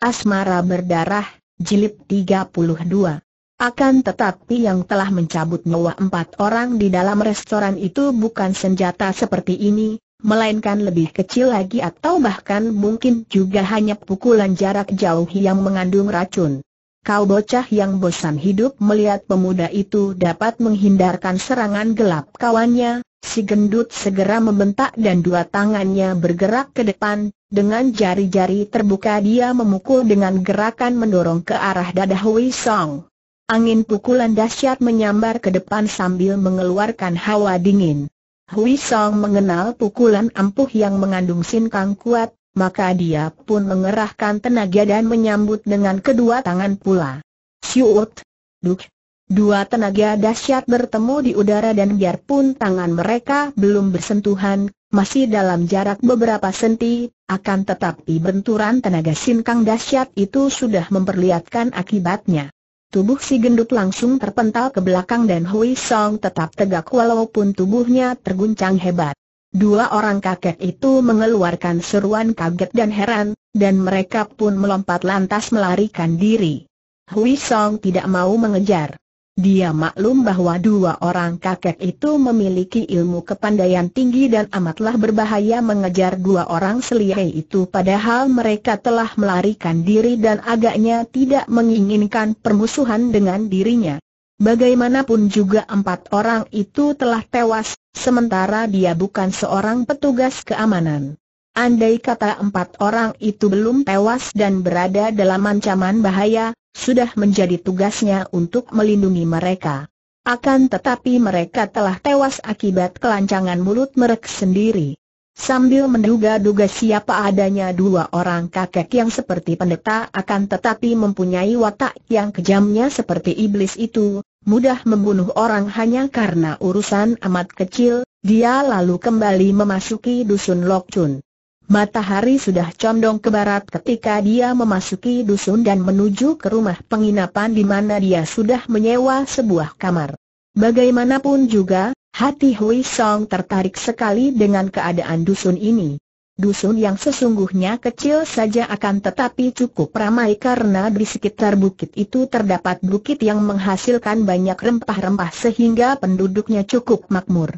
Asmara Berdarah, Jilid 32. Akan tetapi yang telah mencabut nyawa empat orang di dalam restoran itu bukan senjata seperti ini, melainkan lebih kecil lagi atau bahkan mungkin juga hanya pukulan jarak jauh yang mengandung racun kau bocah yang bosan hidup melihat pemuda itu dapat menghindarkan serangan gelap kawannya, si gendut segera membentak dan dua tangannya bergerak ke depan, dengan jari-jari terbuka dia memukul dengan gerakan mendorong ke arah dada Hui Song. Angin pukulan dahsyat menyambar ke depan sambil mengeluarkan hawa dingin. Hui Song mengenal pukulan ampuh yang mengandung sinkang kuat, maka dia pun mengerahkan tenaga dan menyambut dengan kedua tangan pula. Siut! Duk! Dua tenaga dahsyat bertemu di udara dan biarpun tangan mereka belum bersentuhan, masih dalam jarak beberapa senti, akan tetapi benturan tenaga sinkang dahsyat itu sudah memperlihatkan akibatnya. Tubuh si gendut langsung terpental ke belakang dan Hui Song tetap tegak walaupun tubuhnya terguncang hebat. Dua orang kakek itu mengeluarkan seruan kaget dan heran, dan mereka pun melompat lantas melarikan diri. Hui Song tidak mau mengejar. Dia maklum bahwa dua orang kakek itu memiliki ilmu kepandaian tinggi dan amatlah berbahaya mengejar dua orang selihai itu padahal mereka telah melarikan diri dan agaknya tidak menginginkan permusuhan dengan dirinya. Bagaimanapun juga empat orang itu telah tewas, sementara dia bukan seorang petugas keamanan. Andai kata empat orang itu belum tewas dan berada dalam ancaman bahaya, sudah menjadi tugasnya untuk melindungi mereka. Akan tetapi mereka telah tewas akibat kelancangan mulut mereka sendiri sambil menduga-duga siapa adanya dua orang kakek yang seperti pendeta akan tetapi mempunyai watak yang kejamnya seperti iblis itu, mudah membunuh orang hanya karena urusan amat kecil, dia lalu kembali memasuki dusun Lokchun. Matahari sudah condong ke barat ketika dia memasuki dusun dan menuju ke rumah penginapan di mana dia sudah menyewa sebuah kamar. Bagaimanapun juga, Hati Hui Song tertarik sekali dengan keadaan dusun ini. Dusun yang sesungguhnya kecil saja akan tetapi cukup ramai karena di sekitar bukit itu terdapat bukit yang menghasilkan banyak rempah-rempah sehingga penduduknya cukup makmur.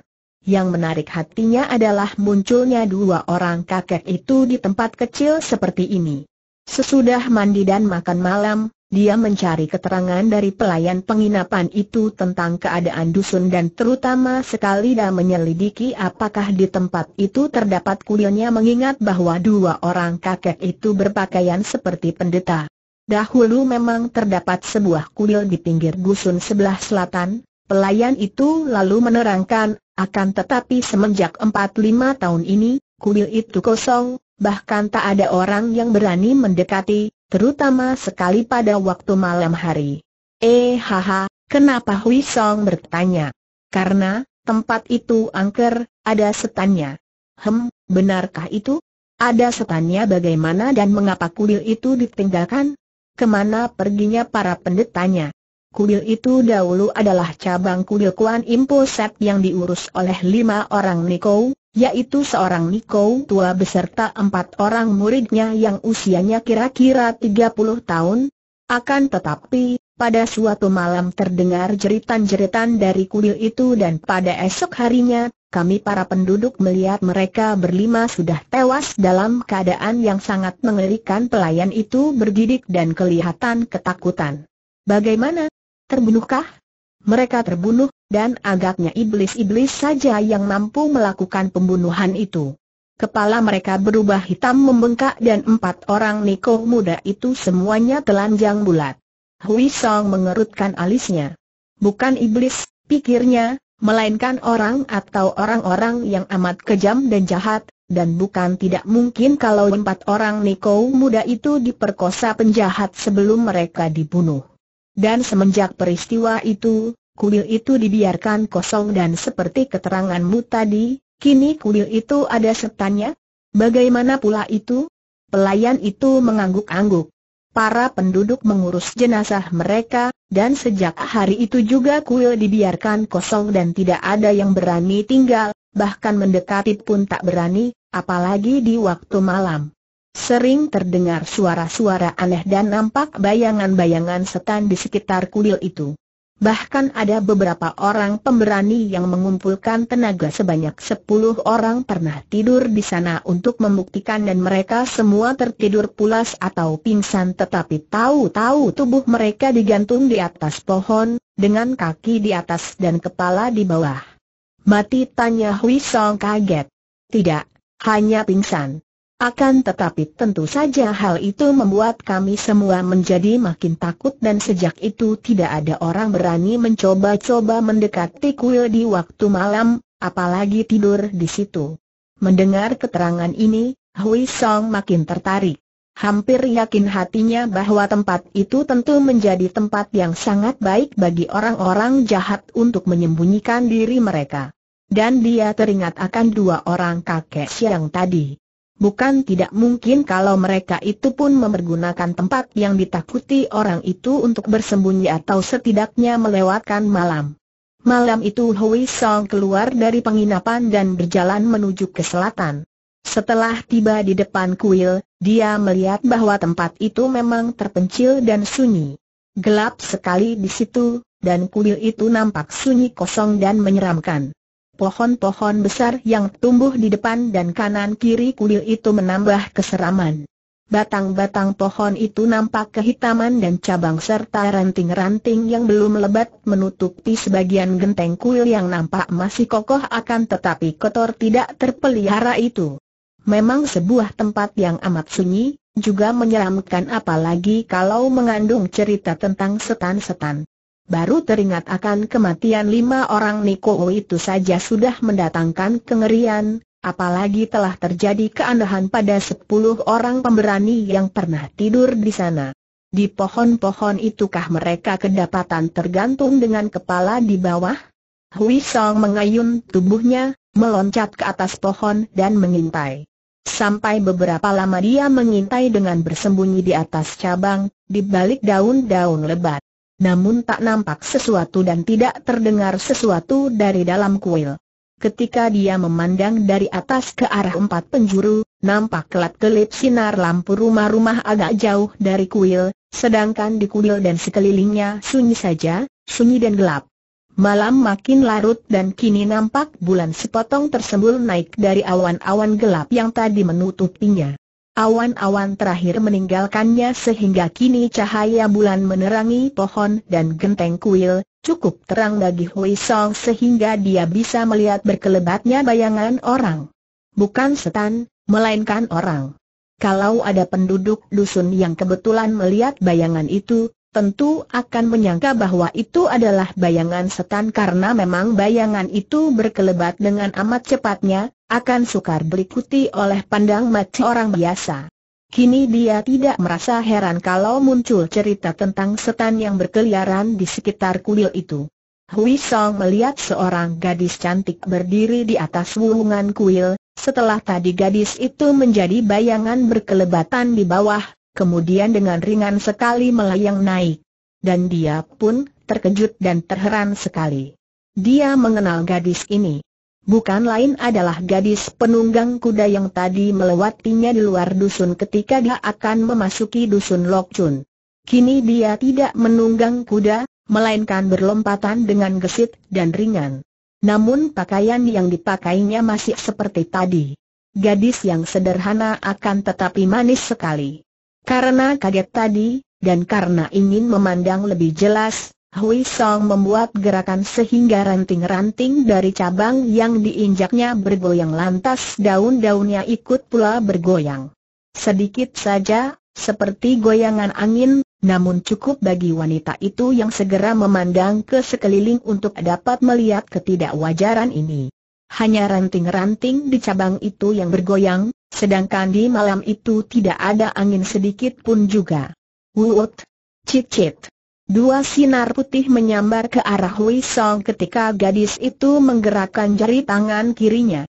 Yang menarik hatinya adalah munculnya dua orang kakek itu di tempat kecil seperti ini. Sesudah mandi dan makan malam, dia mencari keterangan dari pelayan penginapan itu tentang keadaan dusun dan terutama sekali dia menyelidiki apakah di tempat itu terdapat kuilnya mengingat bahwa dua orang kakek itu berpakaian seperti pendeta. Dahulu memang terdapat sebuah kuil di pinggir dusun sebelah selatan, Pelayan itu lalu menerangkan, akan tetapi semenjak 4-5 tahun ini, kuil itu kosong, bahkan tak ada orang yang berani mendekati, terutama sekali pada waktu malam hari. Eh haha, kenapa Hui Song bertanya? Karena, tempat itu angker, ada setannya. Hem, benarkah itu? Ada setannya bagaimana dan mengapa kuil itu ditinggalkan? Kemana perginya para pendetanya? Kuil itu dahulu adalah cabang kuil Kuan Impo Sep yang diurus oleh lima orang Niko, yaitu seorang Niko tua beserta empat orang muridnya yang usianya kira-kira 30 tahun. Akan tetapi, pada suatu malam terdengar jeritan-jeritan dari kuil itu dan pada esok harinya, kami para penduduk melihat mereka berlima sudah tewas dalam keadaan yang sangat mengerikan pelayan itu bergidik dan kelihatan ketakutan. Bagaimana, Terbunuhkah? Mereka terbunuh, dan agaknya iblis-iblis saja yang mampu melakukan pembunuhan itu. Kepala mereka berubah hitam membengkak dan empat orang Niko muda itu semuanya telanjang bulat. Hui Song mengerutkan alisnya. Bukan iblis, pikirnya, melainkan orang atau orang-orang yang amat kejam dan jahat, dan bukan tidak mungkin kalau empat orang Niko muda itu diperkosa penjahat sebelum mereka dibunuh. Dan semenjak peristiwa itu, kuil itu dibiarkan kosong dan seperti keteranganmu tadi, kini kuil itu ada setannya? Bagaimana pula itu? Pelayan itu mengangguk-angguk. Para penduduk mengurus jenazah mereka, dan sejak hari itu juga kuil dibiarkan kosong dan tidak ada yang berani tinggal, bahkan mendekati pun tak berani, apalagi di waktu malam. Sering terdengar suara-suara aneh dan nampak bayangan-bayangan setan di sekitar kuil itu. Bahkan ada beberapa orang pemberani yang mengumpulkan tenaga sebanyak sepuluh orang pernah tidur di sana untuk membuktikan dan mereka semua tertidur pulas atau pingsan tetapi tahu-tahu tubuh mereka digantung di atas pohon, dengan kaki di atas dan kepala di bawah. Mati tanya Hui Song kaget. Tidak, hanya pingsan. Akan tetapi tentu saja hal itu membuat kami semua menjadi makin takut dan sejak itu tidak ada orang berani mencoba-coba mendekati kuil di waktu malam, apalagi tidur di situ. Mendengar keterangan ini, Hui Song makin tertarik. Hampir yakin hatinya bahwa tempat itu tentu menjadi tempat yang sangat baik bagi orang-orang jahat untuk menyembunyikan diri mereka. Dan dia teringat akan dua orang kakek siang tadi. Bukan tidak mungkin kalau mereka itu pun memergunakan tempat yang ditakuti orang itu untuk bersembunyi atau setidaknya melewatkan malam. Malam itu Hui Song keluar dari penginapan dan berjalan menuju ke selatan. Setelah tiba di depan kuil, dia melihat bahwa tempat itu memang terpencil dan sunyi. Gelap sekali di situ, dan kuil itu nampak sunyi kosong dan menyeramkan pohon-pohon besar yang tumbuh di depan dan kanan-kiri kuil itu menambah keseraman. Batang-batang pohon itu nampak kehitaman dan cabang serta ranting-ranting yang belum lebat menutupi sebagian genteng kuil yang nampak masih kokoh akan tetapi kotor tidak terpelihara itu. Memang sebuah tempat yang amat sunyi, juga menyeramkan apalagi kalau mengandung cerita tentang setan-setan. Baru teringat akan kematian lima orang Niko itu saja sudah mendatangkan kengerian, apalagi telah terjadi keanehan pada sepuluh orang pemberani yang pernah tidur di sana. Di pohon-pohon itukah mereka kedapatan tergantung dengan kepala di bawah? Hui Song mengayun tubuhnya, meloncat ke atas pohon dan mengintai. Sampai beberapa lama dia mengintai dengan bersembunyi di atas cabang, di balik daun-daun lebat namun tak nampak sesuatu dan tidak terdengar sesuatu dari dalam kuil. Ketika dia memandang dari atas ke arah empat penjuru, nampak kelat kelip sinar lampu rumah-rumah agak jauh dari kuil, sedangkan di kuil dan sekelilingnya sunyi saja, sunyi dan gelap. Malam makin larut dan kini nampak bulan sepotong tersembul naik dari awan-awan gelap yang tadi menutupinya. Awan-awan terakhir meninggalkannya sehingga kini cahaya bulan menerangi pohon dan genteng kuil, cukup terang bagi Hui Song sehingga dia bisa melihat berkelebatnya bayangan orang. Bukan setan, melainkan orang. Kalau ada penduduk dusun yang kebetulan melihat bayangan itu, tentu akan menyangka bahwa itu adalah bayangan setan karena memang bayangan itu berkelebat dengan amat cepatnya, akan sukar berikuti oleh pandang mata orang biasa. Kini dia tidak merasa heran kalau muncul cerita tentang setan yang berkeliaran di sekitar kuil itu. Hui Song melihat seorang gadis cantik berdiri di atas wulungan kuil, setelah tadi gadis itu menjadi bayangan berkelebatan di bawah, kemudian dengan ringan sekali melayang naik. Dan dia pun terkejut dan terheran sekali. Dia mengenal gadis ini. Bukan lain adalah gadis penunggang kuda yang tadi melewatinya di luar dusun ketika dia akan memasuki dusun Lokchun. Kini dia tidak menunggang kuda, melainkan berlompatan dengan gesit dan ringan. Namun pakaian yang dipakainya masih seperti tadi. Gadis yang sederhana akan tetapi manis sekali. Karena kaget tadi, dan karena ingin memandang lebih jelas, Hui Song membuat gerakan sehingga ranting-ranting dari cabang yang diinjaknya bergoyang lantas daun-daunnya ikut pula bergoyang. Sedikit saja, seperti goyangan angin, namun cukup bagi wanita itu yang segera memandang ke sekeliling untuk dapat melihat ketidakwajaran ini. Hanya ranting-ranting di cabang itu yang bergoyang, Sedangkan di malam itu tidak ada angin sedikit pun juga. Wuut, cicit. Dua sinar putih menyambar ke arah Hui Song ketika gadis itu menggerakkan jari tangan kirinya.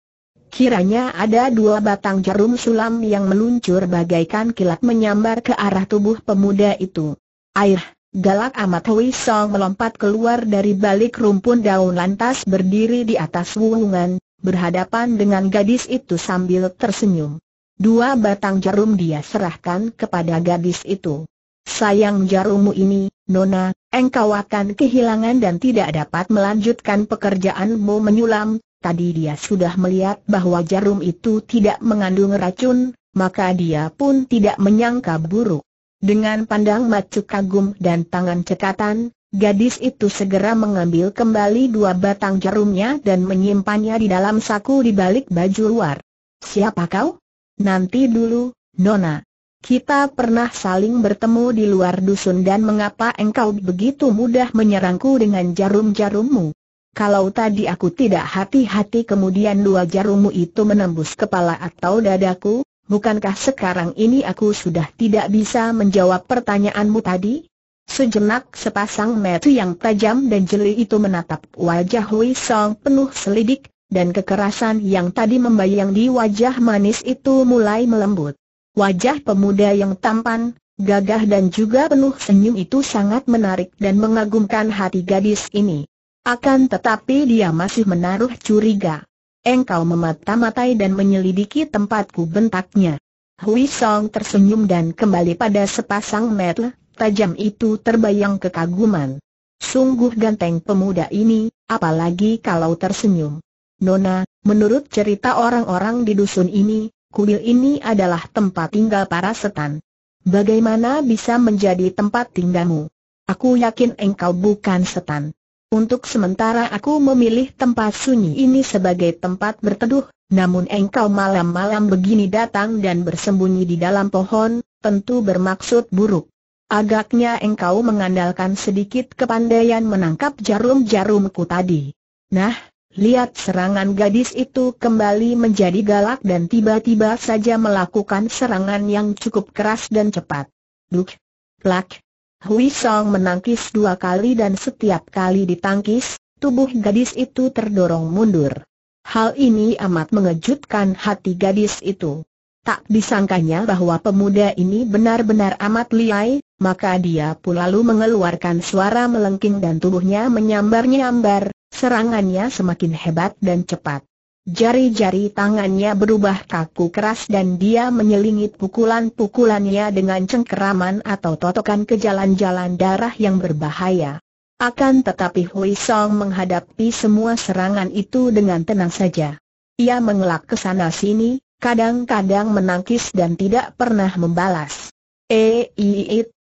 Kiranya ada dua batang jarum sulam yang meluncur bagaikan kilat menyambar ke arah tubuh pemuda itu. Air, galak amat Hui Song melompat keluar dari balik rumpun daun lantas berdiri di atas wulungan, berhadapan dengan gadis itu sambil tersenyum. Dua batang jarum dia serahkan kepada gadis itu. Sayang jarummu ini, Nona, engkau akan kehilangan dan tidak dapat melanjutkan pekerjaanmu menyulam. Tadi dia sudah melihat bahwa jarum itu tidak mengandung racun, maka dia pun tidak menyangka buruk. Dengan pandang macu kagum dan tangan cekatan, Gadis itu segera mengambil kembali dua batang jarumnya dan menyimpannya di dalam saku di balik baju luar. Siapa kau? Nanti dulu, Nona. Kita pernah saling bertemu di luar dusun dan mengapa engkau begitu mudah menyerangku dengan jarum-jarummu? Kalau tadi aku tidak hati-hati kemudian dua jarummu itu menembus kepala atau dadaku, bukankah sekarang ini aku sudah tidak bisa menjawab pertanyaanmu tadi? Sejenak sepasang mata yang tajam dan jeli itu menatap wajah Hui Song penuh selidik, dan kekerasan yang tadi membayang di wajah manis itu mulai melembut. Wajah pemuda yang tampan, gagah dan juga penuh senyum itu sangat menarik dan mengagumkan hati gadis ini. Akan tetapi dia masih menaruh curiga. Engkau memata-matai dan menyelidiki tempatku bentaknya. Hui Song tersenyum dan kembali pada sepasang mata, tajam itu terbayang kekaguman. Sungguh ganteng pemuda ini, apalagi kalau tersenyum. Nona, menurut cerita orang-orang di dusun ini, kuil ini adalah tempat tinggal para setan. Bagaimana bisa menjadi tempat tinggalmu? Aku yakin engkau bukan setan. Untuk sementara aku memilih tempat sunyi ini sebagai tempat berteduh, namun engkau malam-malam begini datang dan bersembunyi di dalam pohon, tentu bermaksud buruk. Agaknya engkau mengandalkan sedikit kepandaian menangkap jarum-jarumku tadi. Nah, lihat serangan gadis itu kembali menjadi galak dan tiba-tiba saja melakukan serangan yang cukup keras dan cepat. Duk, plak. Hui Song menangkis dua kali dan setiap kali ditangkis, tubuh gadis itu terdorong mundur. Hal ini amat mengejutkan hati gadis itu. Tak disangkanya bahwa pemuda ini benar-benar amat liai, maka dia pun lalu mengeluarkan suara melengking dan tubuhnya menyambar-nyambar, serangannya semakin hebat dan cepat. Jari-jari tangannya berubah kaku keras dan dia menyelingi pukulan-pukulannya dengan cengkeraman atau totokan ke jalan-jalan darah yang berbahaya. Akan tetapi Hui Song menghadapi semua serangan itu dengan tenang saja. Ia mengelak ke sana sini, kadang-kadang menangkis dan tidak pernah membalas. Eh,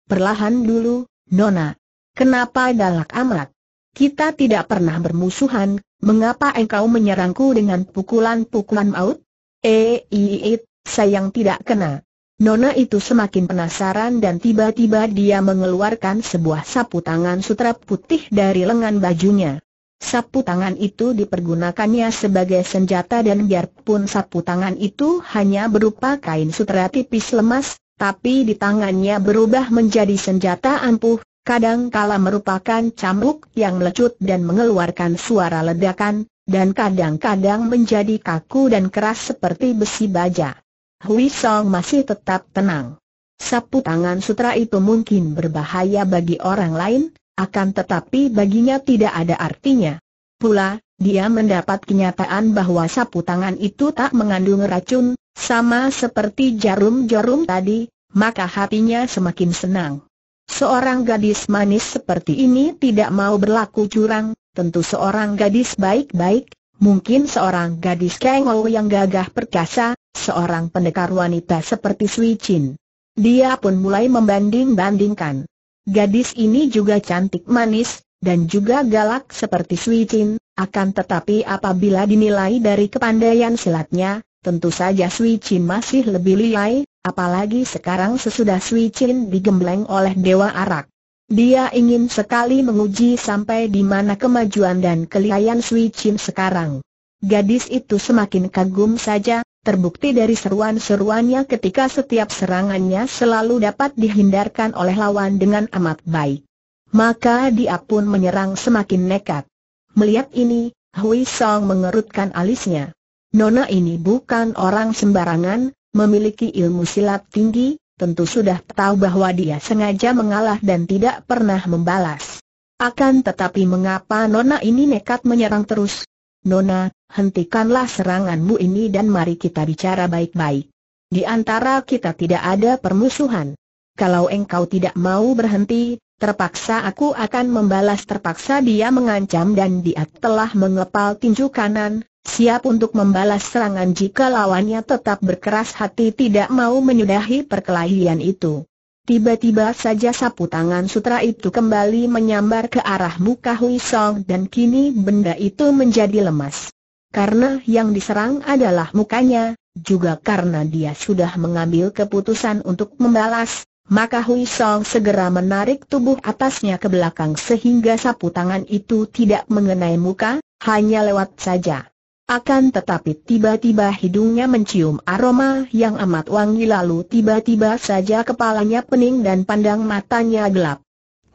perlahan dulu, Nona. Kenapa galak amat? Kita tidak pernah bermusuhan, mengapa engkau menyerangku dengan pukulan-pukulan maut? Eh, sayang tidak kena. Nona itu semakin penasaran dan tiba-tiba dia mengeluarkan sebuah sapu tangan sutra putih dari lengan bajunya. Sapu tangan itu dipergunakannya sebagai senjata dan biarpun sapu tangan itu hanya berupa kain sutra tipis lemas, tapi di tangannya berubah menjadi senjata ampuh, kadangkala merupakan cambuk yang melecut dan mengeluarkan suara ledakan, dan kadang-kadang menjadi kaku dan keras seperti besi baja. Hui Song masih tetap tenang. Sapu tangan sutra itu mungkin berbahaya bagi orang lain, akan tetapi baginya tidak ada artinya. Pula, dia mendapat kenyataan bahwa sapu tangan itu tak mengandung racun, sama seperti jarum-jarum tadi, maka hatinya semakin senang. Seorang gadis manis seperti ini tidak mau berlaku curang, tentu seorang gadis baik-baik, mungkin seorang gadis kengol yang gagah perkasa, seorang pendekar wanita seperti Sui Chin. Dia pun mulai membanding-bandingkan. Gadis ini juga cantik manis, dan juga galak seperti Sui Chin, akan tetapi apabila dinilai dari kepandaian silatnya, tentu saja Sui Chin masih lebih liai, apalagi sekarang sesudah Sui Chin digembleng oleh Dewa Arak. Dia ingin sekali menguji sampai di mana kemajuan dan kelihayan Sui Chin sekarang. Gadis itu semakin kagum saja, Terbukti dari seruan-seruannya ketika setiap serangannya selalu dapat dihindarkan oleh lawan dengan amat baik. Maka dia pun menyerang semakin nekat. Melihat ini, Hui Song mengerutkan alisnya. Nona ini bukan orang sembarangan, memiliki ilmu silat tinggi, tentu sudah tahu bahwa dia sengaja mengalah dan tidak pernah membalas. Akan tetapi mengapa Nona ini nekat menyerang terus? Nona, hentikanlah seranganmu ini dan mari kita bicara baik-baik. Di antara kita tidak ada permusuhan. Kalau engkau tidak mau berhenti, terpaksa aku akan membalas terpaksa dia mengancam dan dia telah mengepal tinju kanan, siap untuk membalas serangan jika lawannya tetap berkeras hati tidak mau menyudahi perkelahian itu. Tiba-tiba saja sapu tangan sutra itu kembali menyambar ke arah muka Hui Song dan kini benda itu menjadi lemas karena yang diserang adalah mukanya, juga karena dia sudah mengambil keputusan untuk membalas, maka Hui Song segera menarik tubuh atasnya ke belakang sehingga sapu tangan itu tidak mengenai muka, hanya lewat saja. Akan tetapi tiba-tiba hidungnya mencium aroma yang amat wangi lalu tiba-tiba saja kepalanya pening dan pandang matanya gelap.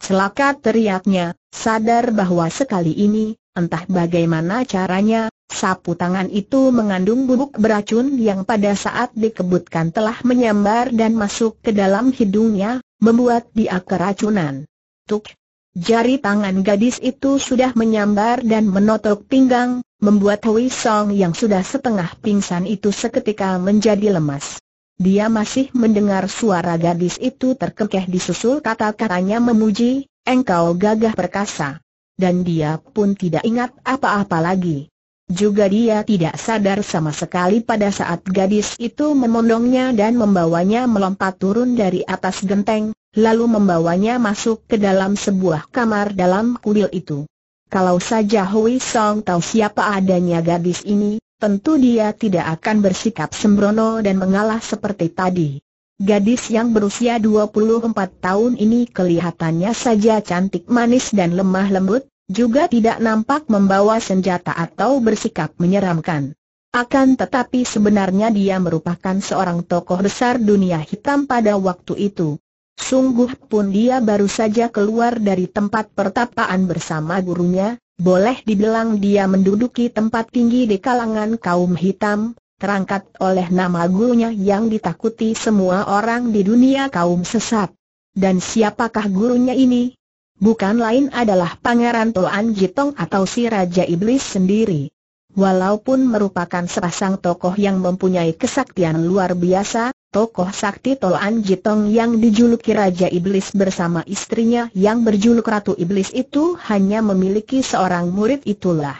Celaka teriaknya, sadar bahwa sekali ini, entah bagaimana caranya, Sapu tangan itu mengandung bubuk beracun yang pada saat dikebutkan telah menyambar dan masuk ke dalam hidungnya, membuat dia keracunan. Tuk! Jari tangan gadis itu sudah menyambar dan menotok pinggang, membuat Hui Song yang sudah setengah pingsan itu seketika menjadi lemas. Dia masih mendengar suara gadis itu terkekeh disusul kata-katanya memuji, engkau gagah perkasa. Dan dia pun tidak ingat apa-apa lagi. Juga dia tidak sadar sama sekali pada saat gadis itu memondongnya dan membawanya melompat turun dari atas genteng, lalu membawanya masuk ke dalam sebuah kamar dalam kuil itu. Kalau saja Hui Song tahu siapa adanya gadis ini, tentu dia tidak akan bersikap sembrono dan mengalah seperti tadi. Gadis yang berusia 24 tahun ini kelihatannya saja cantik manis dan lemah lembut, juga tidak nampak membawa senjata atau bersikap menyeramkan. Akan tetapi sebenarnya dia merupakan seorang tokoh besar dunia hitam pada waktu itu. Sungguh pun dia baru saja keluar dari tempat pertapaan bersama gurunya, boleh dibilang dia menduduki tempat tinggi di kalangan kaum hitam, terangkat oleh nama gurunya yang ditakuti semua orang di dunia kaum sesat. Dan siapakah gurunya ini? bukan lain adalah Pangeran Toan Jitong atau si Raja Iblis sendiri. Walaupun merupakan sepasang tokoh yang mempunyai kesaktian luar biasa, tokoh sakti Toan Jitong yang dijuluki Raja Iblis bersama istrinya yang berjuluk Ratu Iblis itu hanya memiliki seorang murid itulah.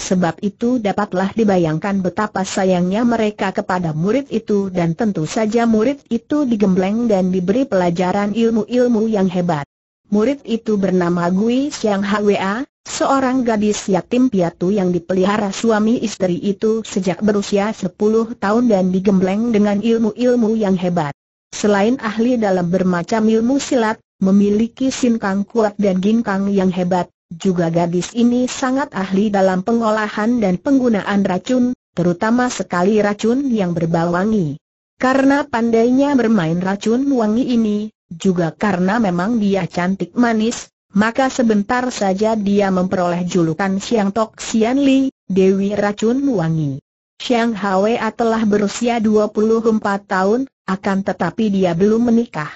Sebab itu dapatlah dibayangkan betapa sayangnya mereka kepada murid itu dan tentu saja murid itu digembleng dan diberi pelajaran ilmu-ilmu yang hebat. Murid itu bernama Gui Xiang Hwa, seorang gadis yatim piatu yang dipelihara suami istri itu sejak berusia 10 tahun dan digembleng dengan ilmu-ilmu yang hebat. Selain ahli dalam bermacam ilmu silat, memiliki sinkang kuat dan ginkang yang hebat, juga gadis ini sangat ahli dalam pengolahan dan penggunaan racun, terutama sekali racun yang berbau wangi. Karena pandainya bermain racun wangi ini, juga karena memang dia cantik manis, maka sebentar saja dia memperoleh julukan Siang Tok Sian Li, Dewi Racun Wangi. Siang Hwa telah berusia 24 tahun, akan tetapi dia belum menikah.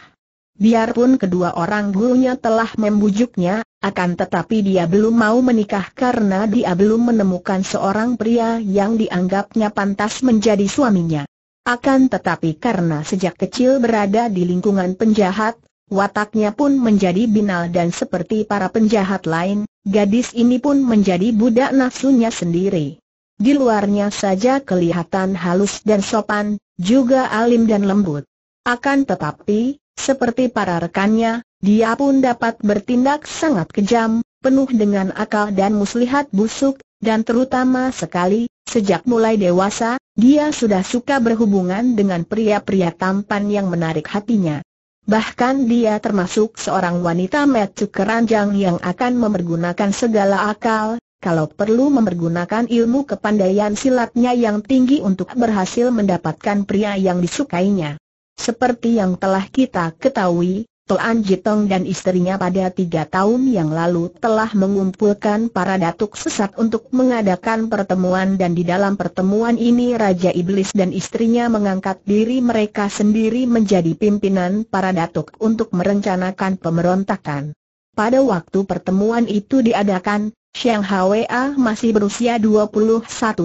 Biarpun kedua orang gurunya telah membujuknya, akan tetapi dia belum mau menikah karena dia belum menemukan seorang pria yang dianggapnya pantas menjadi suaminya. Akan tetapi karena sejak kecil berada di lingkungan penjahat, wataknya pun menjadi binal dan seperti para penjahat lain, gadis ini pun menjadi budak nafsunya sendiri. Di luarnya saja kelihatan halus dan sopan, juga alim dan lembut. Akan tetapi, seperti para rekannya, dia pun dapat bertindak sangat kejam, penuh dengan akal dan muslihat busuk, dan terutama sekali, Sejak mulai dewasa, dia sudah suka berhubungan dengan pria-pria tampan yang menarik hatinya. Bahkan dia termasuk seorang wanita metu keranjang yang akan memergunakan segala akal, kalau perlu memergunakan ilmu kepandaian silatnya yang tinggi untuk berhasil mendapatkan pria yang disukainya. Seperti yang telah kita ketahui, Toan Jitong dan istrinya pada tiga tahun yang lalu telah mengumpulkan para datuk sesat untuk mengadakan pertemuan dan di dalam pertemuan ini Raja Iblis dan istrinya mengangkat diri mereka sendiri menjadi pimpinan para datuk untuk merencanakan pemberontakan. Pada waktu pertemuan itu diadakan, Xiang Hwa masih berusia 21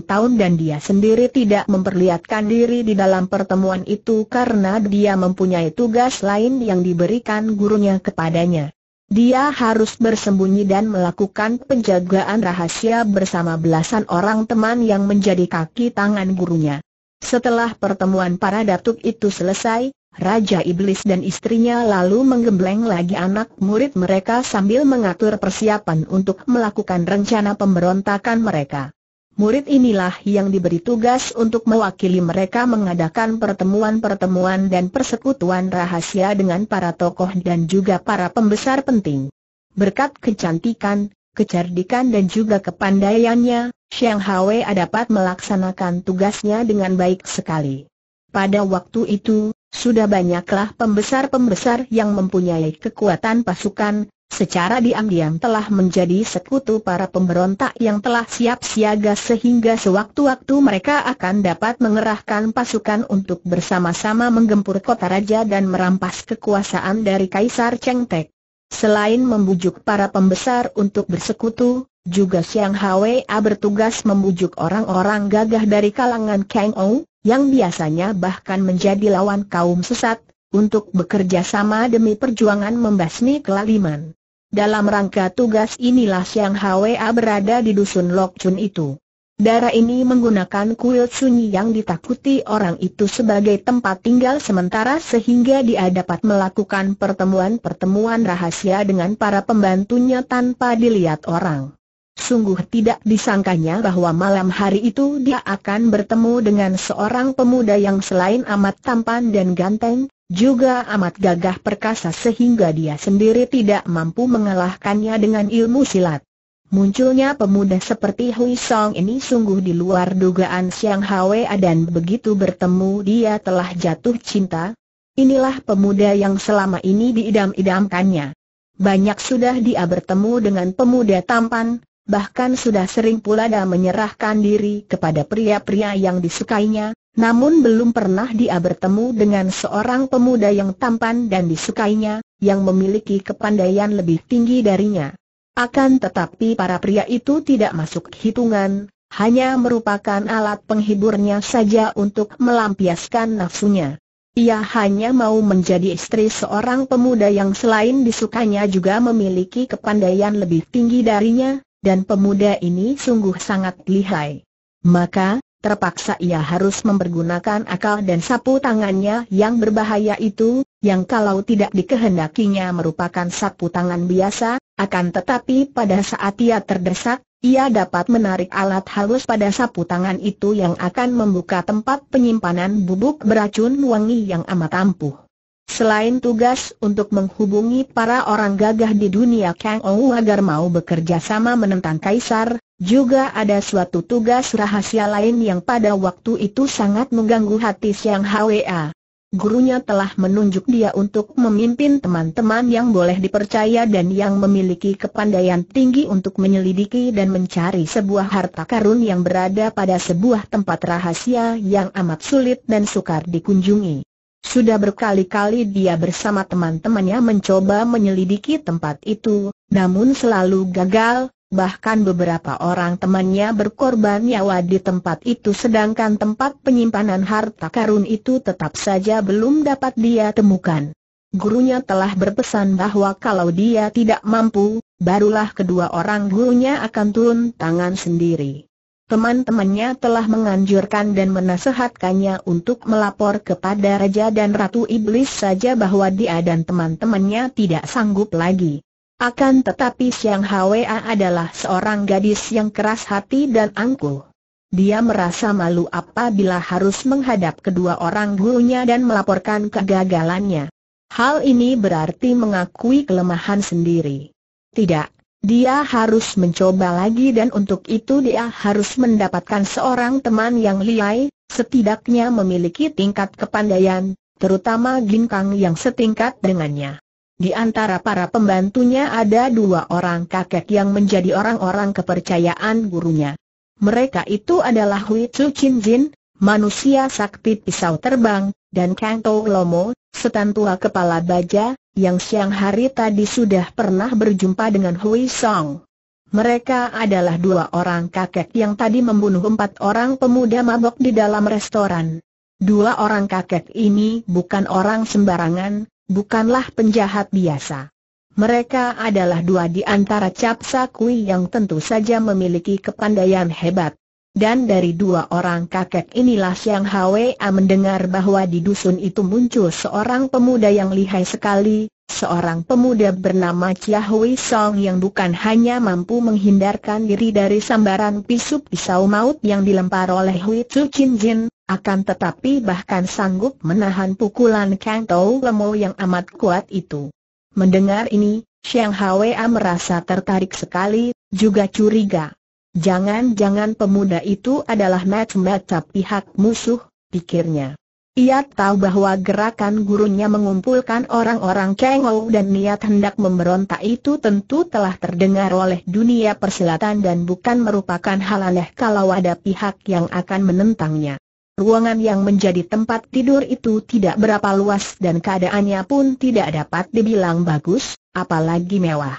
tahun dan dia sendiri tidak memperlihatkan diri di dalam pertemuan itu karena dia mempunyai tugas lain yang diberikan gurunya kepadanya. Dia harus bersembunyi dan melakukan penjagaan rahasia bersama belasan orang teman yang menjadi kaki tangan gurunya. Setelah pertemuan para datuk itu selesai, Raja Iblis dan istrinya lalu menggembleng lagi anak murid mereka sambil mengatur persiapan untuk melakukan rencana pemberontakan mereka. Murid inilah yang diberi tugas untuk mewakili mereka mengadakan pertemuan-pertemuan dan persekutuan rahasia dengan para tokoh dan juga para pembesar penting. Berkat kecantikan, kecerdikan dan juga kepandaiannya, Xiang Hwea dapat melaksanakan tugasnya dengan baik sekali. Pada waktu itu, sudah banyaklah pembesar-pembesar yang mempunyai kekuatan pasukan, secara diam-diam telah menjadi sekutu para pemberontak yang telah siap siaga sehingga sewaktu-waktu mereka akan dapat mengerahkan pasukan untuk bersama-sama menggempur kota raja dan merampas kekuasaan dari Kaisar Cheng Tek. Selain membujuk para pembesar untuk bersekutu, juga Siang Hwa bertugas membujuk orang-orang gagah dari kalangan Kang Ou, yang biasanya bahkan menjadi lawan kaum sesat, untuk bekerja sama demi perjuangan membasmi kelaliman. Dalam rangka tugas inilah Siang Hwa berada di dusun Lok Chun itu. Darah ini menggunakan kuil sunyi yang ditakuti orang itu sebagai tempat tinggal sementara sehingga dia dapat melakukan pertemuan-pertemuan rahasia dengan para pembantunya tanpa dilihat orang. Sungguh tidak disangkanya bahwa malam hari itu dia akan bertemu dengan seorang pemuda yang selain amat tampan dan ganteng, juga amat gagah perkasa sehingga dia sendiri tidak mampu mengalahkannya dengan ilmu silat. Munculnya pemuda seperti Hui Song ini sungguh di luar dugaan Siang Hwa dan begitu bertemu dia telah jatuh cinta. Inilah pemuda yang selama ini diidam-idamkannya. Banyak sudah dia bertemu dengan pemuda tampan, bahkan sudah sering pula dia menyerahkan diri kepada pria-pria yang disukainya, namun belum pernah dia bertemu dengan seorang pemuda yang tampan dan disukainya, yang memiliki kepandaian lebih tinggi darinya. Akan tetapi para pria itu tidak masuk hitungan, hanya merupakan alat penghiburnya saja untuk melampiaskan nafsunya. Ia hanya mau menjadi istri seorang pemuda yang selain disukainya juga memiliki kepandaian lebih tinggi darinya, dan pemuda ini sungguh sangat lihai. Maka, terpaksa ia harus mempergunakan akal dan sapu tangannya yang berbahaya itu, yang kalau tidak dikehendakinya merupakan sapu tangan biasa, akan tetapi pada saat ia terdesak, ia dapat menarik alat halus pada sapu tangan itu yang akan membuka tempat penyimpanan bubuk beracun wangi yang amat ampuh. Selain tugas untuk menghubungi para orang gagah di dunia Kang Ou agar mau bekerja sama menentang Kaisar, juga ada suatu tugas rahasia lain yang pada waktu itu sangat mengganggu hati Siang Hwa. Gurunya telah menunjuk dia untuk memimpin teman-teman yang boleh dipercaya dan yang memiliki kepandaian tinggi untuk menyelidiki dan mencari sebuah harta karun yang berada pada sebuah tempat rahasia yang amat sulit dan sukar dikunjungi. Sudah berkali-kali dia bersama teman-temannya mencoba menyelidiki tempat itu, namun selalu gagal, bahkan beberapa orang temannya berkorban nyawa di tempat itu sedangkan tempat penyimpanan harta karun itu tetap saja belum dapat dia temukan. Gurunya telah berpesan bahwa kalau dia tidak mampu, barulah kedua orang gurunya akan turun tangan sendiri teman-temannya telah menganjurkan dan menasehatkannya untuk melapor kepada Raja dan Ratu Iblis saja bahwa dia dan teman-temannya tidak sanggup lagi. Akan tetapi Siang Hwa adalah seorang gadis yang keras hati dan angkuh. Dia merasa malu apabila harus menghadap kedua orang gurunya dan melaporkan kegagalannya. Hal ini berarti mengakui kelemahan sendiri. Tidak, dia harus mencoba lagi dan untuk itu dia harus mendapatkan seorang teman yang liai, setidaknya memiliki tingkat kepandaian, terutama ginkang yang setingkat dengannya. Di antara para pembantunya ada dua orang kakek yang menjadi orang-orang kepercayaan gurunya. Mereka itu adalah Hui Chu Chin Jin, manusia sakti pisau terbang, dan Kang Tou Lomo, setan tua kepala baja, yang siang hari tadi sudah pernah berjumpa dengan Hui Song. Mereka adalah dua orang kakek yang tadi membunuh empat orang pemuda mabok di dalam restoran. Dua orang kakek ini bukan orang sembarangan, bukanlah penjahat biasa. Mereka adalah dua di antara capsa kui yang tentu saja memiliki kepandaian hebat. Dan dari dua orang kakek inilah Siang Hwa mendengar bahwa di dusun itu muncul seorang pemuda yang lihai sekali, seorang pemuda bernama Chia Hui Song yang bukan hanya mampu menghindarkan diri dari sambaran pisau pisau maut yang dilempar oleh Hui Tzu Chin Jin, akan tetapi bahkan sanggup menahan pukulan Kang Tau Lemo yang amat kuat itu. Mendengar ini, Siang Hwa merasa tertarik sekali, juga curiga. Jangan-jangan pemuda itu adalah mata-mata pihak musuh, pikirnya. Ia tahu bahwa gerakan gurunya mengumpulkan orang-orang cengol dan niat hendak memberontak itu tentu telah terdengar oleh dunia persilatan dan bukan merupakan hal aneh kalau ada pihak yang akan menentangnya. Ruangan yang menjadi tempat tidur itu tidak berapa luas dan keadaannya pun tidak dapat dibilang bagus, apalagi mewah.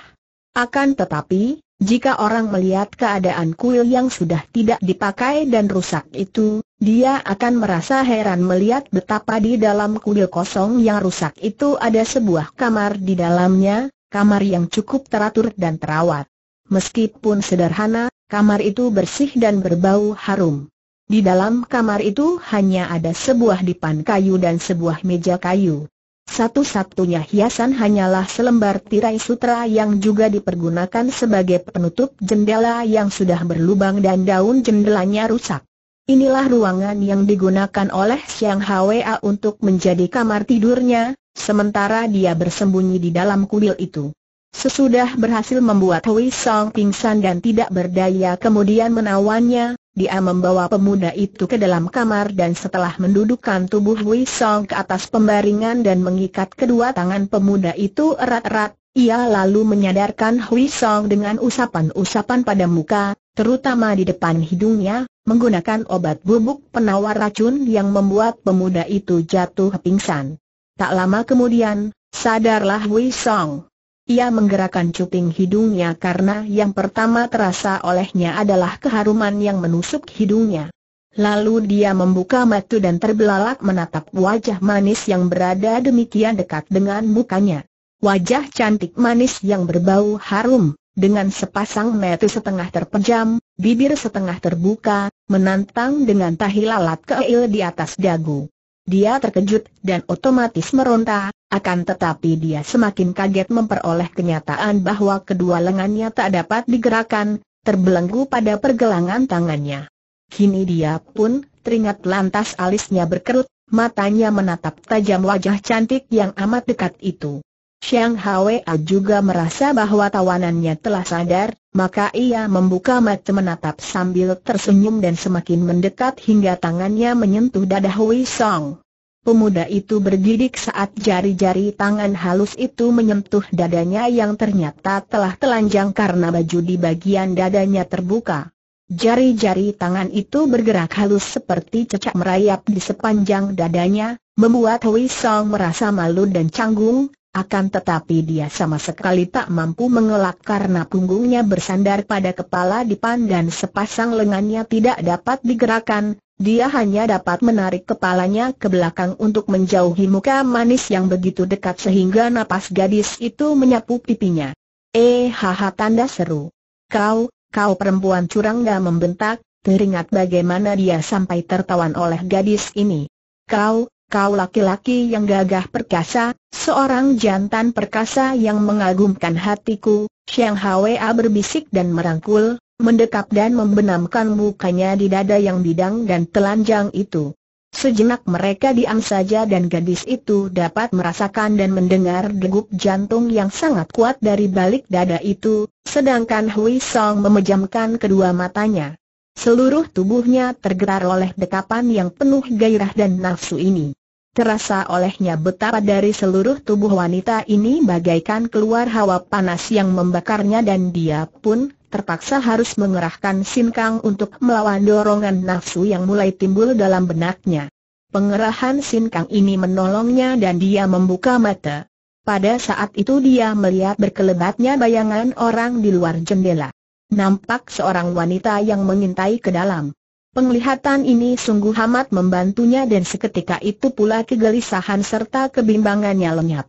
Akan tetapi, jika orang melihat keadaan kuil yang sudah tidak dipakai dan rusak itu, dia akan merasa heran melihat betapa di dalam kuil kosong yang rusak itu ada sebuah kamar di dalamnya, kamar yang cukup teratur dan terawat. Meskipun sederhana, kamar itu bersih dan berbau harum. Di dalam kamar itu hanya ada sebuah dipan kayu dan sebuah meja kayu. Satu-satunya hiasan hanyalah selembar tirai sutra yang juga dipergunakan sebagai penutup jendela yang sudah berlubang dan daun jendelanya rusak. Inilah ruangan yang digunakan oleh Siang Hwa untuk menjadi kamar tidurnya, sementara dia bersembunyi di dalam kuil itu. Sesudah berhasil membuat Hui Song pingsan dan tidak berdaya kemudian menawannya, dia membawa pemuda itu ke dalam kamar dan setelah mendudukkan tubuh Wei Song ke atas pembaringan dan mengikat kedua tangan pemuda itu erat-erat, ia lalu menyadarkan Hui Song dengan usapan-usapan pada muka, terutama di depan hidungnya, menggunakan obat bubuk penawar racun yang membuat pemuda itu jatuh pingsan. Tak lama kemudian, sadarlah Hui Song. Ia menggerakkan cuping hidungnya karena yang pertama terasa olehnya adalah keharuman yang menusuk hidungnya. Lalu dia membuka mata dan terbelalak menatap wajah manis yang berada demikian dekat dengan mukanya. Wajah cantik manis yang berbau harum, dengan sepasang mata setengah terpejam, bibir setengah terbuka, menantang dengan tahi lalat keil di atas dagu. Dia terkejut dan otomatis meronta, akan tetapi dia semakin kaget memperoleh kenyataan bahwa kedua lengannya tak dapat digerakkan, terbelenggu pada pergelangan tangannya. Kini dia pun teringat lantas alisnya berkerut, matanya menatap tajam wajah cantik yang amat dekat itu. Xiang Hwa juga merasa bahwa tawanannya telah sadar, maka ia membuka mata menatap sambil tersenyum dan semakin mendekat hingga tangannya menyentuh dada Hui Song. Pemuda itu bergidik saat jari-jari tangan halus itu menyentuh dadanya yang ternyata telah telanjang karena baju di bagian dadanya terbuka. Jari-jari tangan itu bergerak halus seperti cecak merayap di sepanjang dadanya, membuat Hui Song merasa malu dan canggung, akan tetapi dia sama sekali tak mampu mengelak karena punggungnya bersandar pada kepala dipan dan sepasang lengannya tidak dapat digerakkan, dia hanya dapat menarik kepalanya ke belakang untuk menjauhi muka manis yang begitu dekat sehingga napas gadis itu menyapu pipinya. Eh haha tanda seru. Kau, kau perempuan curang gak membentak, teringat bagaimana dia sampai tertawan oleh gadis ini. Kau, kau laki-laki yang gagah perkasa, seorang jantan perkasa yang mengagumkan hatiku, Xiang Hwa berbisik dan merangkul, mendekap dan membenamkan mukanya di dada yang bidang dan telanjang itu. Sejenak mereka diam saja dan gadis itu dapat merasakan dan mendengar degup jantung yang sangat kuat dari balik dada itu, sedangkan Hui Song memejamkan kedua matanya. Seluruh tubuhnya tergerak oleh dekapan yang penuh gairah dan nafsu ini. Terasa olehnya betapa dari seluruh tubuh wanita ini bagaikan keluar hawa panas yang membakarnya dan dia pun terpaksa harus mengerahkan sinkang untuk melawan dorongan nafsu yang mulai timbul dalam benaknya. Pengerahan sinkang ini menolongnya dan dia membuka mata. Pada saat itu dia melihat berkelebatnya bayangan orang di luar jendela. Nampak seorang wanita yang mengintai ke dalam. Penglihatan ini sungguh amat membantunya dan seketika itu pula kegelisahan serta kebimbangannya lenyap.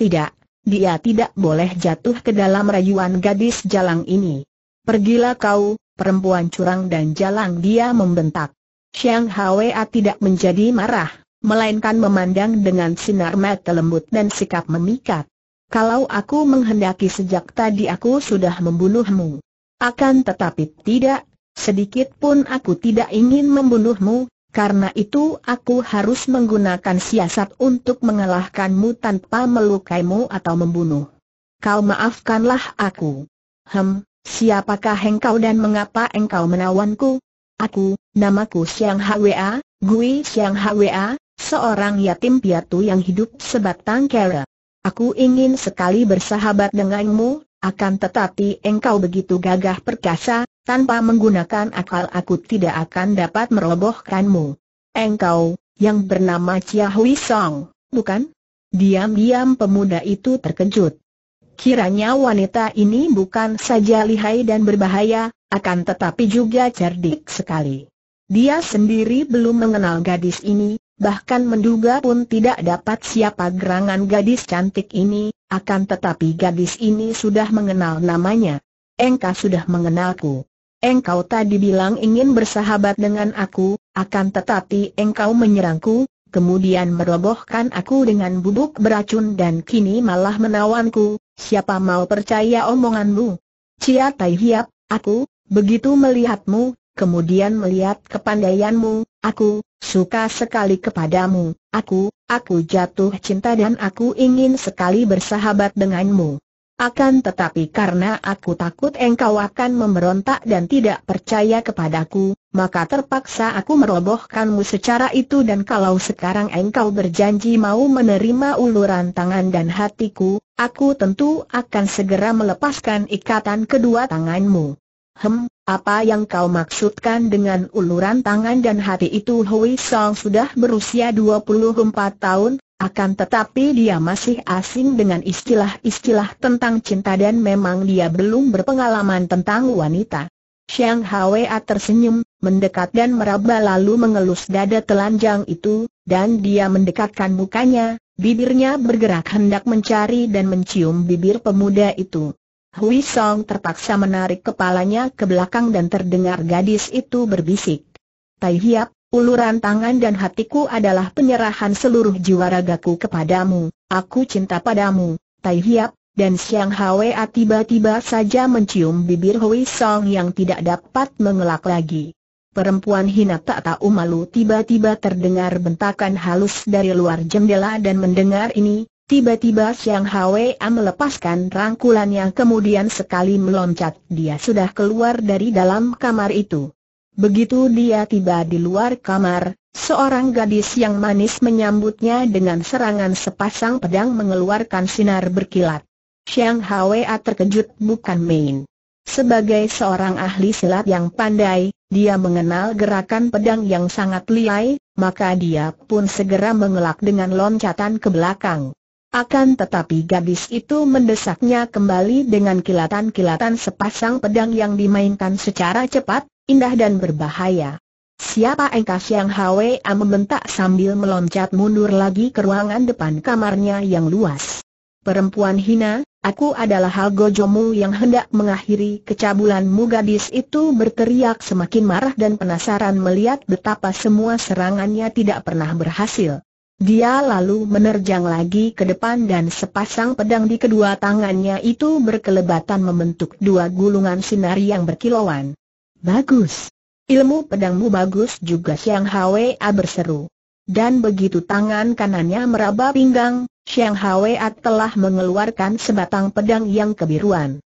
Tidak, dia tidak boleh jatuh ke dalam rayuan gadis jalang ini. Pergilah kau, perempuan curang dan jalang dia membentak. Xiang Hwa tidak menjadi marah, melainkan memandang dengan sinar mata lembut dan sikap memikat. Kalau aku menghendaki sejak tadi aku sudah membunuhmu. Akan tetapi tidak, sedikit pun aku tidak ingin membunuhmu, karena itu aku harus menggunakan siasat untuk mengalahkanmu tanpa melukaimu atau membunuh. Kau maafkanlah aku. Hem, Siapakah engkau dan mengapa engkau menawanku? Aku, namaku Siang Hwa, Gui Siang Hwa, seorang yatim piatu yang hidup sebatang kara. Aku ingin sekali bersahabat denganmu, akan tetapi engkau begitu gagah perkasa, tanpa menggunakan akal aku tidak akan dapat merobohkanmu. Engkau, yang bernama Chia Hui Song, bukan? Diam-diam pemuda itu terkejut. Kiranya wanita ini bukan saja lihai dan berbahaya, akan tetapi juga cerdik sekali. Dia sendiri belum mengenal gadis ini, bahkan menduga pun tidak dapat siapa gerangan gadis cantik ini, akan tetapi gadis ini sudah mengenal namanya. Engkau sudah mengenalku. Engkau tadi bilang ingin bersahabat dengan aku, akan tetapi engkau menyerangku, kemudian merobohkan aku dengan bubuk beracun dan kini malah menawanku, siapa mau percaya omonganmu? Cia Tai Hiap, aku, begitu melihatmu, kemudian melihat kepandaianmu, aku, suka sekali kepadamu, aku, aku jatuh cinta dan aku ingin sekali bersahabat denganmu. Akan tetapi karena aku takut engkau akan memberontak dan tidak percaya kepadaku, maka terpaksa aku merobohkanmu secara itu dan kalau sekarang engkau berjanji mau menerima uluran tangan dan hatiku, aku tentu akan segera melepaskan ikatan kedua tanganmu. Hem, apa yang kau maksudkan dengan uluran tangan dan hati itu Hui Song sudah berusia 24 tahun, akan tetapi dia masih asing dengan istilah-istilah tentang cinta dan memang dia belum berpengalaman tentang wanita. Xiang Hwa tersenyum, mendekat dan meraba lalu mengelus dada telanjang itu, dan dia mendekatkan mukanya, bibirnya bergerak hendak mencari dan mencium bibir pemuda itu. Hui Song terpaksa menarik kepalanya ke belakang dan terdengar gadis itu berbisik. Tai Hiap, Uluran tangan dan hatiku adalah penyerahan seluruh jiwa ragaku kepadamu, aku cinta padamu, Tai Hiap, dan Siang Hwa tiba-tiba saja mencium bibir Hui Song yang tidak dapat mengelak lagi. Perempuan hina tak tahu malu tiba-tiba terdengar bentakan halus dari luar jendela dan mendengar ini, tiba-tiba Siang Hwa melepaskan rangkulannya kemudian sekali meloncat dia sudah keluar dari dalam kamar itu. Begitu dia tiba di luar kamar, seorang gadis yang manis menyambutnya dengan serangan sepasang pedang mengeluarkan sinar berkilat. Xiang Hwa terkejut bukan main. Sebagai seorang ahli silat yang pandai, dia mengenal gerakan pedang yang sangat liai, maka dia pun segera mengelak dengan loncatan ke belakang. Akan tetapi gadis itu mendesaknya kembali dengan kilatan-kilatan sepasang pedang yang dimainkan secara cepat, indah dan berbahaya. Siapa engkau yang Hwa membentak sambil meloncat mundur lagi ke ruangan depan kamarnya yang luas. Perempuan hina, aku adalah Halgojomu yang hendak mengakhiri kecabulanmu gadis itu berteriak semakin marah dan penasaran melihat betapa semua serangannya tidak pernah berhasil. Dia lalu menerjang lagi ke depan dan sepasang pedang di kedua tangannya itu berkelebatan membentuk dua gulungan sinar yang berkilauan. Bagus. Ilmu pedangmu bagus juga Siang Hwa berseru. Dan begitu tangan kanannya meraba pinggang, Siang Hwa telah mengeluarkan sebatang pedang yang kebiruan.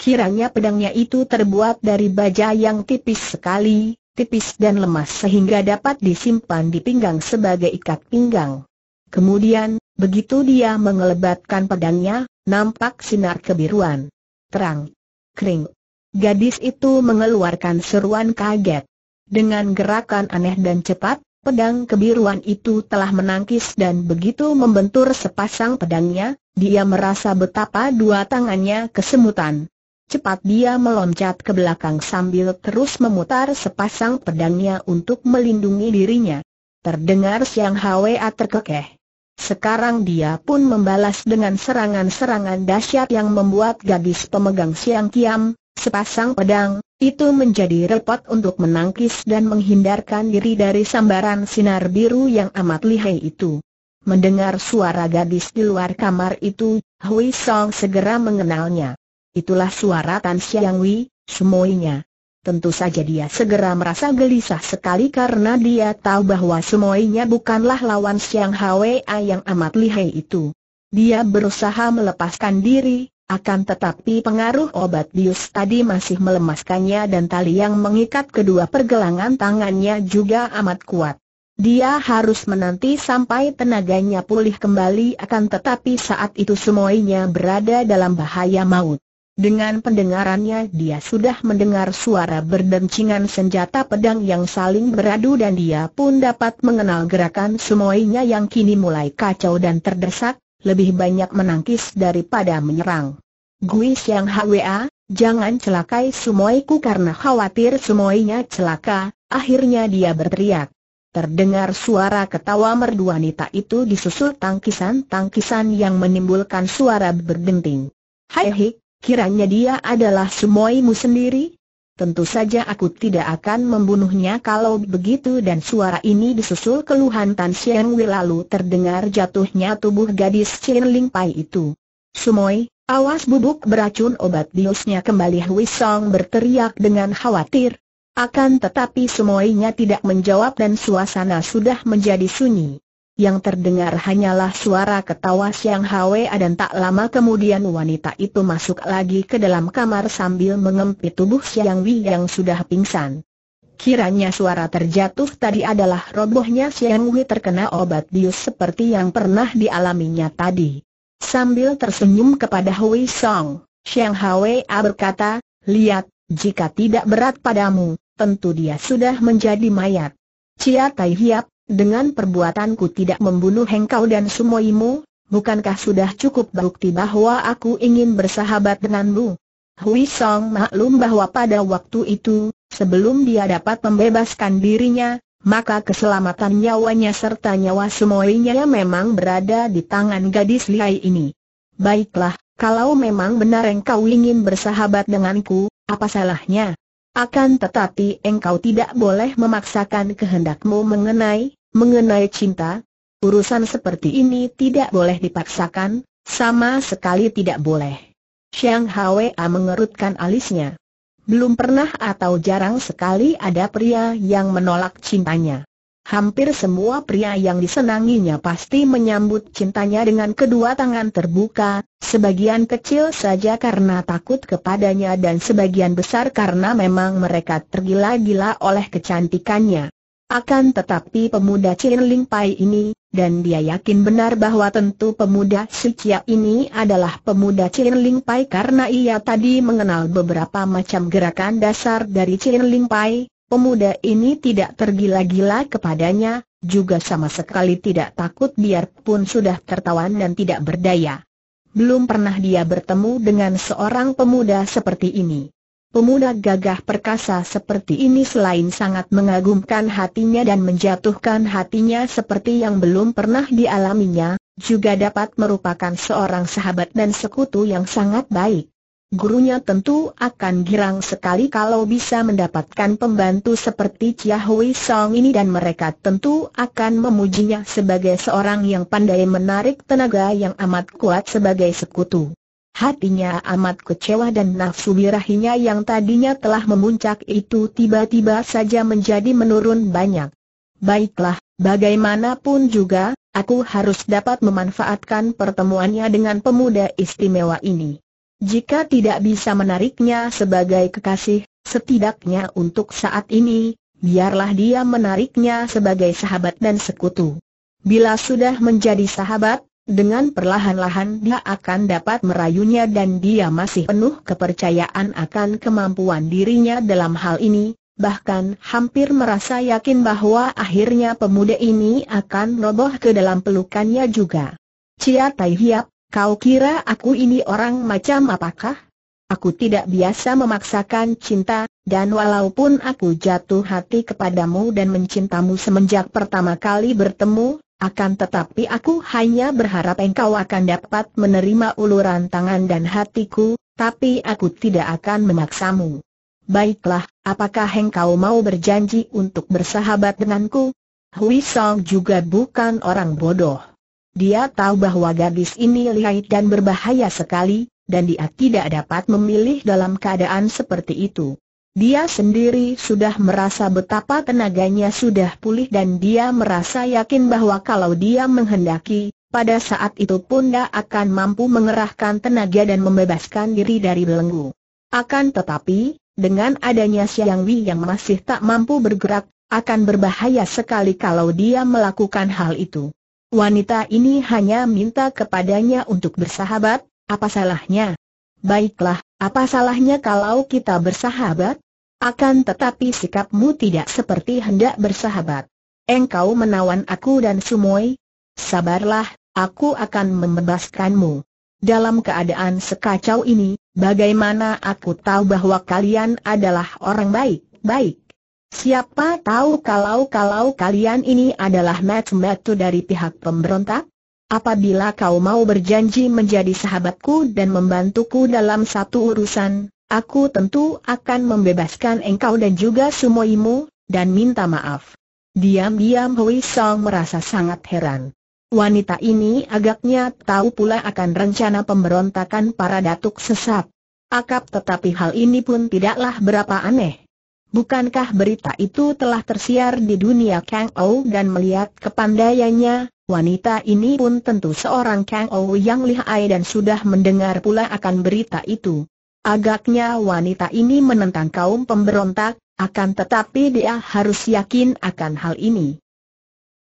Kiranya pedangnya itu terbuat dari baja yang tipis sekali, tipis dan lemas sehingga dapat disimpan di pinggang sebagai ikat pinggang. Kemudian, begitu dia mengelebatkan pedangnya, nampak sinar kebiruan. Terang. Kering. Gadis itu mengeluarkan seruan kaget. Dengan gerakan aneh dan cepat, pedang kebiruan itu telah menangkis dan begitu membentur sepasang pedangnya, dia merasa betapa dua tangannya kesemutan. Cepat dia meloncat ke belakang sambil terus memutar sepasang pedangnya untuk melindungi dirinya. Terdengar siang Hwa terkekeh. Sekarang dia pun membalas dengan serangan-serangan dahsyat yang membuat gadis pemegang siang kiam, sepasang pedang, itu menjadi repot untuk menangkis dan menghindarkan diri dari sambaran sinar biru yang amat lihai itu. Mendengar suara gadis di luar kamar itu, Hui Song segera mengenalnya. Itulah suara Tan Wei, semuanya. Tentu saja dia segera merasa gelisah sekali karena dia tahu bahwa semuanya bukanlah lawan Xiang Hwa yang amat lihai itu. Dia berusaha melepaskan diri, akan tetapi pengaruh obat bius tadi masih melemaskannya dan tali yang mengikat kedua pergelangan tangannya juga amat kuat. Dia harus menanti sampai tenaganya pulih kembali akan tetapi saat itu semuanya berada dalam bahaya maut. Dengan pendengarannya dia sudah mendengar suara berdencingan senjata pedang yang saling beradu dan dia pun dapat mengenal gerakan semuanya yang kini mulai kacau dan terdesak, lebih banyak menangkis daripada menyerang. Gui Xiang Hwa, jangan celakai semuaiku karena khawatir semuanya celaka, akhirnya dia berteriak. Terdengar suara ketawa merdu wanita itu disusul tangkisan-tangkisan yang menimbulkan suara berdenting. Hai hik, Kiranya dia adalah semuaimu sendiri? Tentu saja aku tidak akan membunuhnya kalau begitu dan suara ini disusul keluhan Tan Sien Wei lalu terdengar jatuhnya tubuh gadis chen Ling Pai itu. Sumoi, awas bubuk beracun obat biusnya kembali Hui Song berteriak dengan khawatir. Akan tetapi Sumoinya tidak menjawab dan suasana sudah menjadi sunyi. Yang terdengar hanyalah suara ketawa Siang Hwe dan tak lama kemudian wanita itu masuk lagi ke dalam kamar sambil mengempit tubuh Siang Wi yang sudah pingsan. Kiranya suara terjatuh tadi adalah robohnya Siang Wi terkena obat bius seperti yang pernah dialaminya tadi. Sambil tersenyum kepada Hui Song, Siang Hwe berkata, Lihat, jika tidak berat padamu, tentu dia sudah menjadi mayat. Cia Tai Hiap, dengan perbuatanku tidak membunuh hengkau dan sumoimu, bukankah sudah cukup bukti bahwa aku ingin bersahabat denganmu? Hui Song maklum bahwa pada waktu itu, sebelum dia dapat membebaskan dirinya, maka keselamatan nyawanya serta nyawa sumoinya memang berada di tangan gadis lihai ini. Baiklah, kalau memang benar engkau ingin bersahabat denganku, apa salahnya? Akan tetapi engkau tidak boleh memaksakan kehendakmu mengenai, mengenai cinta. Urusan seperti ini tidak boleh dipaksakan, sama sekali tidak boleh. Xiang Hwa mengerutkan alisnya. Belum pernah atau jarang sekali ada pria yang menolak cintanya. Hampir semua pria yang disenanginya pasti menyambut cintanya dengan kedua tangan terbuka, sebagian kecil saja karena takut kepadanya dan sebagian besar karena memang mereka tergila-gila oleh kecantikannya. Akan tetapi pemuda Chin Ling Pai ini, dan dia yakin benar bahwa tentu pemuda Si ini adalah pemuda Chin Ling Pai karena ia tadi mengenal beberapa macam gerakan dasar dari Chin Ling Pai, Pemuda ini tidak tergila-gila kepadanya, juga sama sekali tidak takut biarpun sudah tertawan dan tidak berdaya. Belum pernah dia bertemu dengan seorang pemuda seperti ini. Pemuda gagah perkasa seperti ini selain sangat mengagumkan hatinya dan menjatuhkan hatinya seperti yang belum pernah dialaminya, juga dapat merupakan seorang sahabat dan sekutu yang sangat baik gurunya tentu akan girang sekali kalau bisa mendapatkan pembantu seperti Chia Hui Song ini dan mereka tentu akan memujinya sebagai seorang yang pandai menarik tenaga yang amat kuat sebagai sekutu. Hatinya amat kecewa dan nafsu birahinya yang tadinya telah memuncak itu tiba-tiba saja menjadi menurun banyak. Baiklah, bagaimanapun juga, aku harus dapat memanfaatkan pertemuannya dengan pemuda istimewa ini. Jika tidak bisa menariknya sebagai kekasih, setidaknya untuk saat ini, biarlah dia menariknya sebagai sahabat dan sekutu. Bila sudah menjadi sahabat, dengan perlahan-lahan dia akan dapat merayunya dan dia masih penuh kepercayaan akan kemampuan dirinya dalam hal ini, bahkan hampir merasa yakin bahwa akhirnya pemuda ini akan roboh ke dalam pelukannya juga. Cia Tai Hiap, Kau kira aku ini orang macam apakah? Aku tidak biasa memaksakan cinta, dan walaupun aku jatuh hati kepadamu dan mencintamu semenjak pertama kali bertemu, akan tetapi aku hanya berharap engkau akan dapat menerima uluran tangan dan hatiku, tapi aku tidak akan memaksamu. Baiklah, apakah engkau mau berjanji untuk bersahabat denganku? Hui Song juga bukan orang bodoh. Dia tahu bahwa gadis ini lihai dan berbahaya sekali, dan dia tidak dapat memilih dalam keadaan seperti itu. Dia sendiri sudah merasa betapa tenaganya sudah pulih dan dia merasa yakin bahwa kalau dia menghendaki, pada saat itu pun dia akan mampu mengerahkan tenaga dan membebaskan diri dari belenggu. Akan tetapi, dengan adanya Siang Wei yang masih tak mampu bergerak, akan berbahaya sekali kalau dia melakukan hal itu. Wanita ini hanya minta kepadanya untuk bersahabat, apa salahnya? Baiklah, apa salahnya kalau kita bersahabat? Akan tetapi sikapmu tidak seperti hendak bersahabat. Engkau menawan aku dan Sumoy. Sabarlah, aku akan membebaskanmu. Dalam keadaan sekacau ini, bagaimana aku tahu bahwa kalian adalah orang baik-baik? Siapa tahu kalau-kalau kalian ini adalah metu-metu dari pihak pemberontak? Apabila kau mau berjanji menjadi sahabatku dan membantuku dalam satu urusan, aku tentu akan membebaskan engkau dan juga sumoimu, dan minta maaf. Diam-diam Hui Song merasa sangat heran. Wanita ini agaknya tahu pula akan rencana pemberontakan para datuk sesat. Akap tetapi hal ini pun tidaklah berapa aneh Bukankah berita itu telah tersiar di dunia Kang Ou dan melihat kepandaiannya, wanita ini pun tentu seorang Kang Ou yang lihai dan sudah mendengar pula akan berita itu. Agaknya wanita ini menentang kaum pemberontak, akan tetapi dia harus yakin akan hal ini.